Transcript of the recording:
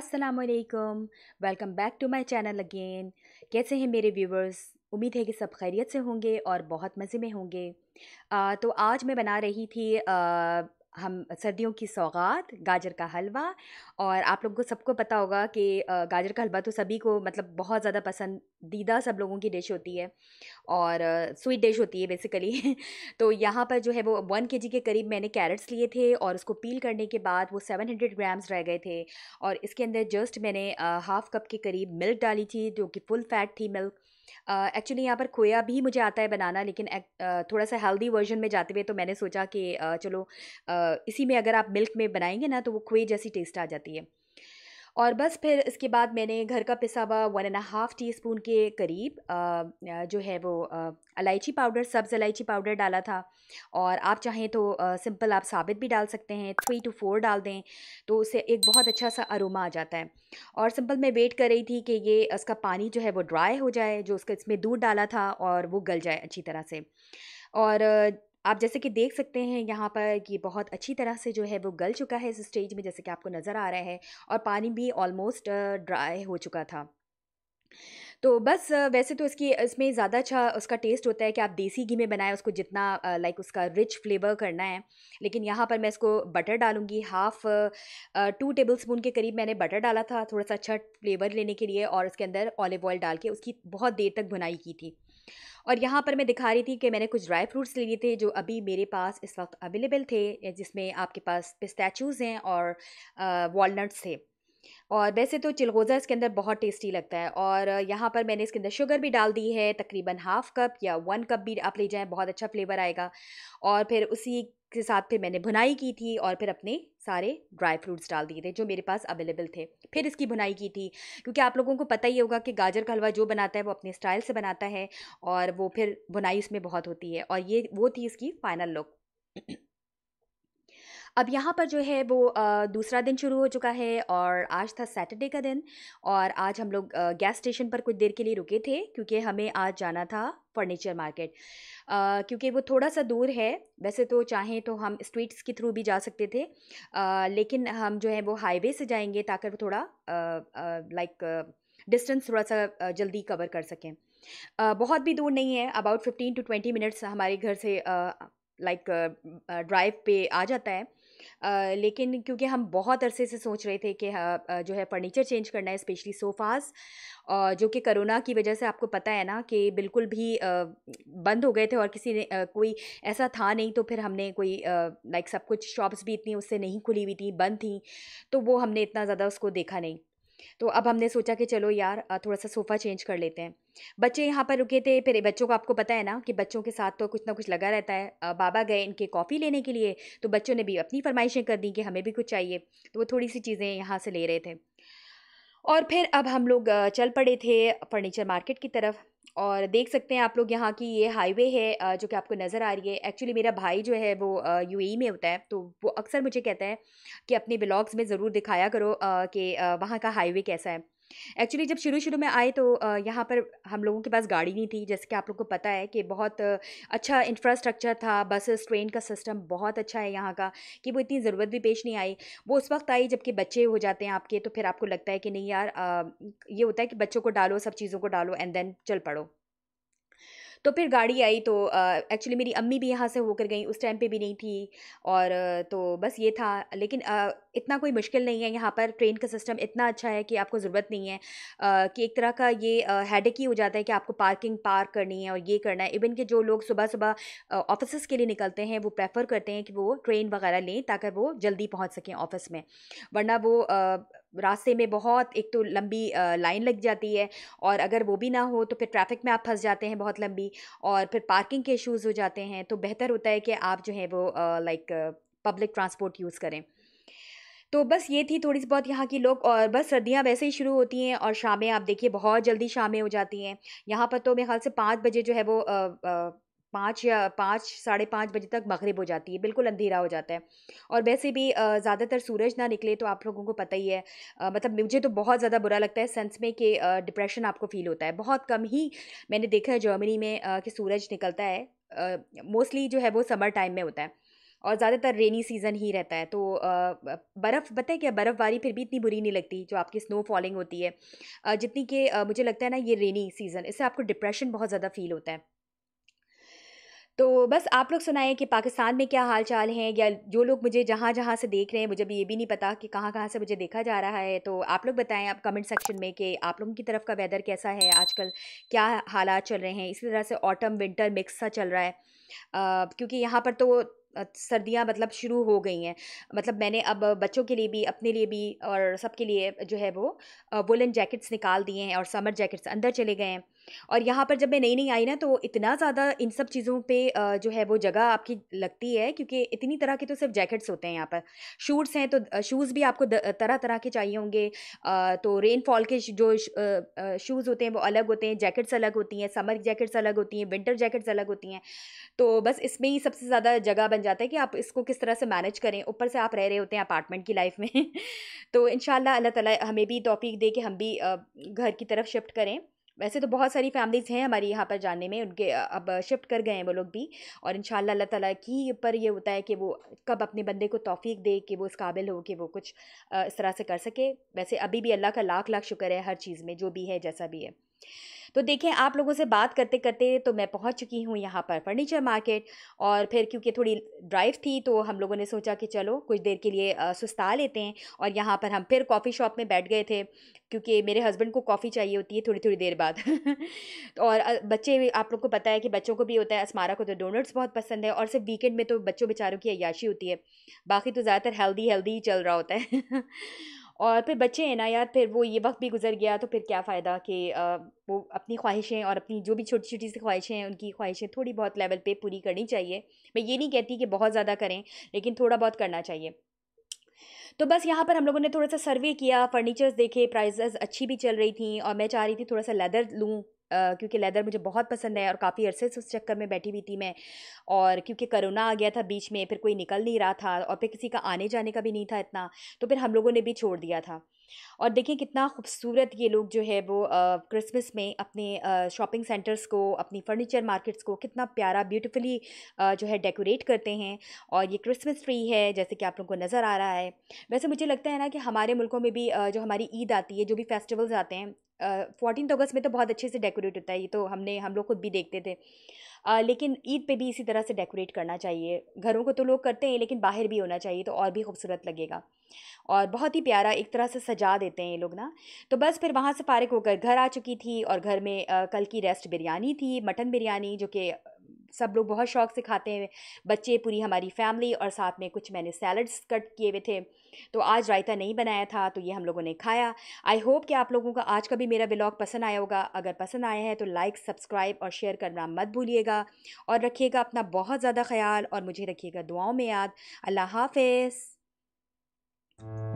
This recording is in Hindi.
असलकम welcome back to my channel again कैसे हैं मेरे व्यूवर्स उम्मीद है कि सब खैरियत से होंगे और बहुत मज़े में होंगे आ, तो आज मैं बना रही थी आ, हम सर्दियों की सौगात गाजर का हलवा और आप लोगों को सबको पता होगा कि गाजर का हलवा तो सभी को मतलब बहुत ज़्यादा पसंद दीदा सब लोगों की डिश होती है और स्वीट डिश होती है बेसिकली तो यहाँ पर जो है वो वन के के करीब मैंने कैरेट्स लिए थे और उसको पील करने के बाद वो सेवन हंड्रेड ग्राम्स रह गए थे और इसके अंदर जस्ट मैंने हाफ़ कप के करीब मिल्क डाली थी जो कि फुल फैट थी मिल्क एक्चुअली uh, यहाँ पर खोया भी मुझे आता है बनाना लेकिन uh, थोड़ा सा हेल्दी वर्जन में जाते हुए तो मैंने सोचा कि uh, चलो uh, इसी में अगर आप मिल्क में बनाएंगे ना तो वो खोए जैसी टेस्ट आ जाती है और बस फिर इसके बाद मैंने घर का पिसा हुआ one and half teaspoon के करीब जो है वो इलायची पाउडर सब्ज़ इलायची पाउडर डाला था और आप चाहें तो सिंपल आप साबित भी डाल सकते हैं थ्री टू फोर डाल दें तो उससे एक बहुत अच्छा सा अरोमा आ जाता है और सिंपल मैं वेट कर रही थी कि ये उसका पानी जो है वो ड्राई हो जाए जो उसका इसमें दूध डाला था और वो गल जाए अच्छी तरह से और आप जैसे कि देख सकते हैं यहाँ पर ये बहुत अच्छी तरह से जो है वो गल चुका है इस स्टेज में जैसे कि आपको नज़र आ रहा है और पानी भी ऑलमोस्ट ड्राई हो चुका था तो बस वैसे तो इसकी इसमें ज़्यादा अच्छा उसका टेस्ट होता है कि आप देसी घी में बनाएं उसको जितना लाइक उसका रिच फ्लेवर करना है लेकिन यहाँ पर मैं इसको बटर डालूँगी हाफ़ टू टेबल स्पून के करीब मैंने बटर डाला था थोड़ा सा अच्छा फ्लेवर लेने के लिए और उसके अंदर ऑलिव ऑयल डाल के उसकी बहुत देर तक भुनाई की थी और यहाँ पर मैं दिखा रही थी कि मैंने कुछ ड्राई फ्रूट्स लिए थे जो अभी मेरे पास इस वक्त अवेलेबल थे जिसमें आपके पास पिस्टैचूज़ हैं और वॉलट्स थे और वैसे तो चिलगोज़ा इसके अंदर बहुत टेस्टी लगता है और यहाँ पर मैंने इसके अंदर शुगर भी डाल दी है तकरीबन हाफ़ कप या वन कप भी आप ले जाएँ बहुत अच्छा फ्लेवर आएगा और फिर उसी के साथ फिर मैंने भुनाई की थी और फिर अपने सारे ड्राई फ्रूट्स डाल दिए थे जो मेरे पास अवेलेबल थे फिर इसकी भुनाई की थी क्योंकि आप लोगों को पता ही होगा कि गाजर का हलवा जो बनाता है वो अपने स्टाइल से बनाता है और वो फिर भुनाई उसमें बहुत होती है और ये वो थी इसकी फ़ाइनल लुक अब यहाँ पर जो है वो दूसरा दिन शुरू हो चुका है और आज था सैटरडे का दिन और आज हम लोग गैस स्टेशन पर कुछ देर के लिए रुके थे क्योंकि हमें आज जाना था फर्नीचर मार्केट क्योंकि वो थोड़ा सा दूर है वैसे तो चाहें तो हम स्ट्रीट्स के थ्रू भी जा सकते थे आ, लेकिन हम जो है वो हाईवे से जाएंगे ताकि वो थोड़ा लाइक डिस्टेंस थोड़ा सा जल्दी कवर कर सकें बहुत भी दूर नहीं है about fifteen to twenty minutes हमारे घर से लाइक ड्राइव पे आ जाता है लेकिन क्योंकि हम बहुत अरसे से सोच रहे थे कि जो है फर्नीचर चेंज करना है स्पेशली सोफ़ाज़ जो कि कोरोना की वजह से आपको पता है ना कि बिल्कुल भी बंद हो गए थे और किसी ने कोई ऐसा था नहीं तो फिर हमने कोई लाइक सब कुछ शॉप्स भी इतनी उससे नहीं खुली हुई थी, बंद थी, तो वो हमने इतना ज़्यादा उसको देखा नहीं। तो अब हमने सोचा कि चलो यार थोड़ा सा सोफ़ा चेंज कर लेते हैं बच्चे यहाँ पर रुके थे फिर बच्चों को आपको पता है ना कि बच्चों के साथ तो कुछ ना कुछ लगा रहता है बाबा गए इनके कॉफ़ी लेने के लिए तो बच्चों ने भी अपनी फरमाइशें कर दी कि हमें भी कुछ चाहिए तो वो थोड़ी सी चीज़ें यहाँ से ले रहे थे और फिर अब हम लोग चल पड़े थे फर्नीचर मार्केट की तरफ और देख सकते हैं आप लोग यहाँ की ये हाईवे है जो कि आपको नज़र आ रही है एक्चुअली मेरा भाई जो है वो यूएई में होता है तो वो अक्सर मुझे कहता है कि अपने ब्लॉग्स में ज़रूर दिखाया करो कि वहाँ का हाईवे कैसा है एक्चुअली जब शुरू शुरू में आए तो यहाँ पर हम लोगों के पास गाड़ी नहीं थी जैसे कि आप लोग को पता है कि बहुत अच्छा इंफ्रास्ट्रक्चर था बसेस ट्रेन का सिस्टम बहुत अच्छा है यहाँ का कि वो इतनी ज़रूरत भी पेश नहीं आई वो उस वक्त आई जबकि बच्चे हो जाते हैं आपके तो फिर आपको लगता है कि नहीं यार ये होता है कि बच्चों को डालो सब चीज़ों को डालो एंड देन चल पड़ो तो फिर गाड़ी आई तो एक्चुअली मेरी अम्मी भी यहाँ से होकर गई उस टाइम पे भी नहीं थी और तो बस ये था लेकिन आ, इतना कोई मुश्किल नहीं है यहाँ पर ट्रेन का सिस्टम इतना अच्छा है कि आपको ज़रूरत नहीं है आ, कि एक तरह का ये हेडेक ही हो जाता है कि आपको पार्किंग पार्क करनी है और ये करना है इवन कि जो लोग सुबह सुबह ऑफिस के लिए निकलते हैं वो प्रेफर करते हैं कि वो ट्रेन वगैरह लें ताकि वो जल्दी पहुँच सकें ऑफिस में वरना वो रास्ते में बहुत एक तो लंबी लाइन लग जाती है और अगर वो भी ना हो तो फिर ट्रैफिक में आप फंस जाते हैं बहुत लंबी और फिर पार्किंग के इश्यूज़ हो जाते हैं तो बेहतर होता है कि आप जो है वो लाइक पब्लिक ट्रांसपोर्ट यूज़ करें तो बस ये थी थोड़ी सी बहुत यहाँ की लोग और बस सर्दियाँ वैसे ही शुरू होती हैं और शामें आप देखिए बहुत जल्दी शामें हो जाती हैं यहाँ पर तो मेरे ख्याल से पाँच बजे जो है वो आ, आ, पाँच या पाँच साढ़े पाँच बजे तक मगरब हो जाती है बिल्कुल अंधेरा हो जाता है और वैसे भी ज़्यादातर सूरज ना निकले तो आप लोगों को पता ही है मतलब मुझे तो बहुत ज़्यादा बुरा लगता है सेंस में कि डिप्रेशन आपको फील होता है बहुत कम ही मैंने देखा है जर्मनी में कि सूरज निकलता है मोस्टली जो है वो समर टाइम में होता है और ज़्यादातर रेनी सीज़न ही रहता है तो बर्फ़ बताए क्या बर्फ़बारी फिर भी इतनी बुरी नहीं लगती जो आपकी स्नो फॉलिंग होती है जितनी कि मुझे लगता है ना ये रेनी सीज़न इससे आपको डिप्रेशन बहुत ज़्यादा फील होता है तो बस आप लोग सुनाएं कि पाकिस्तान में क्या हाल चाल हैं या जो लोग मुझे जहाँ जहाँ से देख रहे हैं मुझे अभी ये भी नहीं पता कि कहाँ कहाँ से मुझे देखा जा रहा है तो आप लोग बताएं आप कमेंट सेक्शन में कि आप लोगों की तरफ का वेदर कैसा है आजकल क्या हालात चल रहे हैं इसी तरह से ऑटम विंटर मिक्स सा चल रहा है आ, क्योंकि यहाँ पर तो सर्दियाँ मतलब शुरू हो गई हैं मतलब मैंने अब बच्चों के लिए भी अपने लिए भी और सबके लिए जो है वो वुलन जैकेट्स निकाल दिए हैं और समर जैकेट्स अंदर चले गए हैं और यहाँ पर जब मैं नई नई आई ना तो इतना ज़्यादा इन सब चीज़ों पे जो है वो जगह आपकी लगती है क्योंकि इतनी तरह के तो सिर्फ जैकेट्स होते हैं यहाँ पर शूट्स हैं तो शूज़ भी आपको तरह तरह के चाहिए होंगे तो रेनफॉल के जो शूज़ होते हैं वो अलग होते हैं जैकेट्स अलग होती हैं समर जैकेट्स अलग होती हैं विंटर जैकेट्स अलग होती हैं तो बस इसमें ही सबसे ज़्यादा जगह बन जाता है कि आप इसको किस तरह से मैनेज करें ऊपर से आप रह रहे होते हैं अपार्टमेंट की लाइफ में तो इन अल्लाह तला हमें भी टॉपिक दे कि हम भी घर की तरफ शिफ्ट करें वैसे तो बहुत सारी फैमिलीज़ हैं हमारी यहाँ पर जाने में उनके अब शिफ्ट कर गए हैं वो लोग भी और इन अल्लाह ताला की पर ये होता है कि वो कब अपने बंदे को तोफ़ी दे कि वो इस काबिल हो कि वो कुछ इस तरह से कर सके वैसे अभी भी अल्लाह का लाख लाख शुक्र है हर चीज़ में जो भी है जैसा भी है तो देखें आप लोगों से बात करते करते तो मैं पहुंच चुकी हूँ यहाँ पर फर्नीचर मार्केट और फिर क्योंकि थोड़ी ड्राइव थी तो हम लोगों ने सोचा कि चलो कुछ देर के लिए सुस्ता लेते हैं और यहाँ पर हम फिर कॉफ़ी शॉप में बैठ गए थे क्योंकि मेरे हस्बैंड को कॉफ़ी चाहिए होती है थोड़ी थोड़ी देर बाद और बच्चे आप लोग को पता है कि बच्चों को भी होता है असमारा को तो डोनट्स बहुत पसंद है और सिर्फ वीकेंड में तो बच्चों बेचारों की अयाशी होती है बाकी तो ज़्यादातर हेल्दी हेल्दी ही चल रहा होता है और फिर बच्चे हैं ना यार फिर वो ये वक्त भी गुजर गया तो फिर क्या फ़ायदा कि वो अपनी ख्वाहिशें और अपनी जो भी छोटी छोटी सी ख्वाहिशें हैं उनकी ख्वाहिशें थोड़ी बहुत लेवल पे पूरी करनी चाहिए मैं ये नहीं कहती कि बहुत ज़्यादा करें लेकिन थोड़ा बहुत करना चाहिए तो बस यहाँ पर हम लोगों ने थोड़ा सा सर्वे किया फर्नीचर्स देखे प्राइजेस अच्छी भी चल रही थी और मैं चाह रही थी थोड़ा सा लेदर लूँ क्योंकि लेदर मुझे बहुत पसंद है और काफ़ी अरसे से उस चक्कर में बैठी हुई थी मैं और क्योंकि करोना आ गया था बीच में फिर कोई निकल नहीं रहा था और फिर किसी का आने जाने का भी नहीं था इतना तो फिर हम लोगों ने भी छोड़ दिया था और देखें कितना खूबसूरत ये लोग जो है वो क्रिसमस में अपने शॉपिंग सेंटर्स को अपनी फर्नीचर मार्केट्स को कितना प्यारा ब्यूटीफुली जो है डेकोरेट करते हैं और ये क्रिसमस ट्री है जैसे कि आप लोगों को नज़र आ रहा है वैसे मुझे लगता है ना कि हमारे मुल्कों में भी जो हमारी ईद आती है जो भी फेस्टिवल्स आते हैं फोर्टीन uh, अगस्त में तो बहुत अच्छे से डेकोरेट होता है ये तो हमने हम लोग खुद भी देखते थे uh, लेकिन ईद पे भी इसी तरह से डेकोरेट करना चाहिए घरों को तो लोग करते हैं लेकिन बाहर भी होना चाहिए तो और भी खूबसूरत लगेगा और बहुत ही प्यारा एक तरह से सजा देते हैं ये लोग ना तो बस फिर वहाँ से फारिक होकर घर आ चुकी थी और घर में आ, कल की रेस्ट बिरयानी थी मटन बिरयानी जो कि सब लोग बहुत शौक से खाते हैं बच्चे पूरी हमारी फैमिली और साथ में कुछ मैंने सैलड्स कट किए हुए थे तो आज रायता नहीं बनाया था तो ये हम लोगों ने खाया आई होप कि आप लोगों का आज का भी मेरा ब्लॉग पसंद आया होगा अगर पसंद आया है तो लाइक सब्सक्राइब और शेयर करना मत भूलिएगा और रखिएगा अपना बहुत ज़्यादा ख्याल और मुझे रखिएगा दुआओं में याद अल्लाह हाफिज़ Thank you.